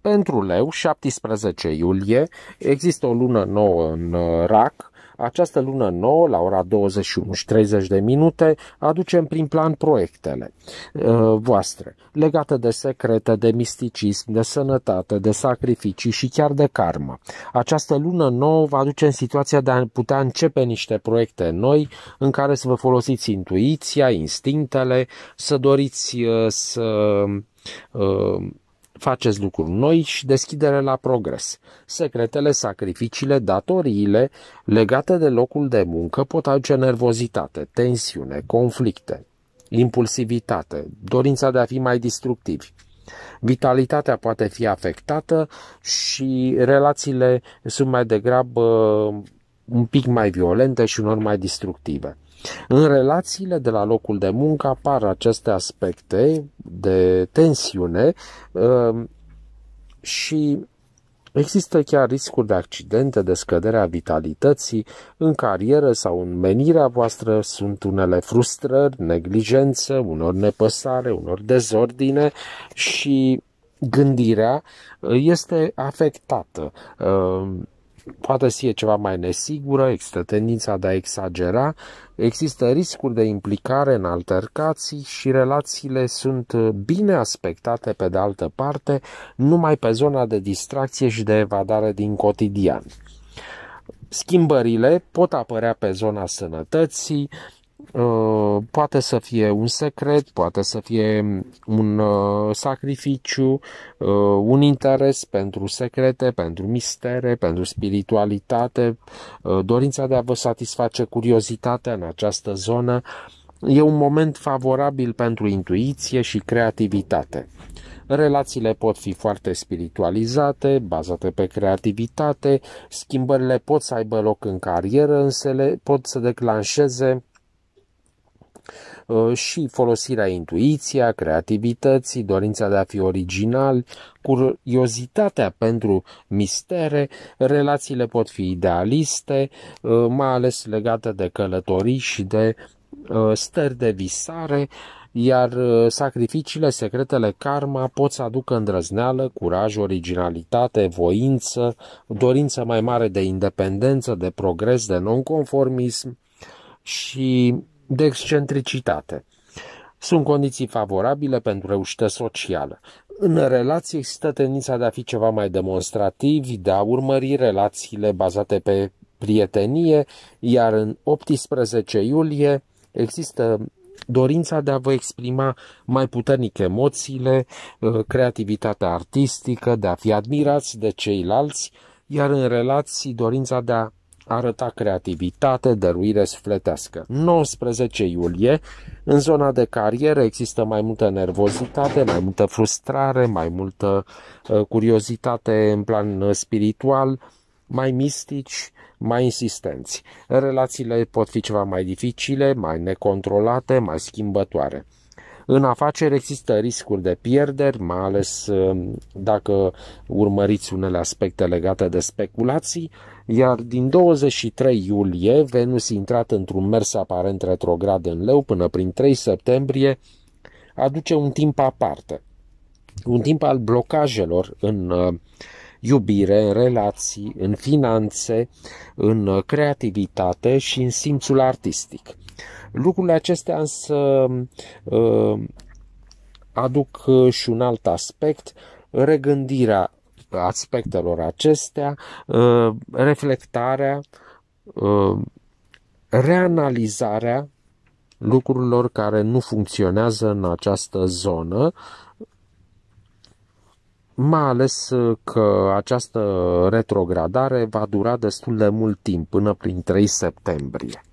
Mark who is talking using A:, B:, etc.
A: Pentru leu, 17 iulie, există o lună nouă în uh, rac, această lună nouă, la ora 21 și 30 de minute, aducem prin plan proiectele uh, voastre legate de secrete, de misticism, de sănătate, de sacrificii și chiar de karma. Această lună nouă vă aduce în situația de a putea începe niște proiecte noi în care să vă folosiți intuiția, instinctele, să doriți uh, să Faceți lucruri noi și deschidere la progres. Secretele, sacrificiile, datoriile legate de locul de muncă pot aduce nervozitate, tensiune, conflicte, impulsivitate, dorința de a fi mai destructivi. Vitalitatea poate fi afectată și relațiile sunt mai degrabă un pic mai violente și unor mai destructive. În relațiile de la locul de muncă apar aceste aspecte de tensiune um, și Există chiar riscuri de accidente, de scăderea vitalității, în carieră sau în menirea voastră sunt unele frustrări, neglijență, unor nepăsare, unor dezordine și gândirea este afectată. Um, poate să fie ceva mai nesigură, există tendința de a exagera, există riscuri de implicare în altercații și relațiile sunt uh, bine aspectate pe de altă parte, numai pe zona de distracție și de evadare din cotidian. Schimbările pot apărea pe zona sănătății, Uh, poate să fie un secret, poate să fie un uh, sacrificiu, uh, un interes pentru secrete, pentru mistere, pentru spiritualitate, dorința de a vă satisface curiozitatea în această zonă. E un moment favorabil pentru intuiție și creativitate. Relațiile pot fi foarte spiritualizate, bazate pe creativitate, schimbările pot să aibă loc în carieră, însă le pot să declanșeze Uh, și folosirea intuiției, creativității, dorința de a fi original, curiozitatea pentru mistere, relațiile pot fi idealiste, uh, mai ales legate de călătorii și de uh, stări de visare, iar sacrificiile, secretele karma pot să aducă îndrăzneală, curaj, originalitate, voință, dorință mai mare de independență, de progres, de nonconformism și de excentricitate. Sunt condiții favorabile pentru reușită socială. În relații există tendința de a fi ceva mai demonstrativ, de a urmări relațiile bazate pe prietenie, iar în 18 iulie există dorința de a vă exprima mai puternic emoțiile, uh, creativitatea artistică, de a fi admirați de ceilalți, iar în relații dorința de a arăta creativitate, dăruire sufletească. 19 iulie, în zona de carieră există mai multă nervozitate, mai multă frustrare, mai multă ă, curiozitate în plan ă, spiritual, mai mistici, mai insistenți. Relațiile pot fi ceva mai dificile, mai necontrolate, mai schimbătoare. În afaceri există riscuri de pierderi, mai ales uh, dacă urmăriți unele aspecte legate de speculații, iar din 23 iulie Venus intrat într-un mers aparent retrograd în leu până prin 3 septembrie aduce un timp aparte, un timp al blocajelor în uh, iubire, în relații, în finanțe, în uh, creativitate și în simțul artistic. Lucrurile acestea însă uh, aduc uh, și un alt aspect, regândirea aspectelor acestea, uh, reflectarea, reanalizarea lucrurilor care nu funcționează în această zonă, mai ales că această retrogradare va dura destul de mult timp, până prin 3 septembrie.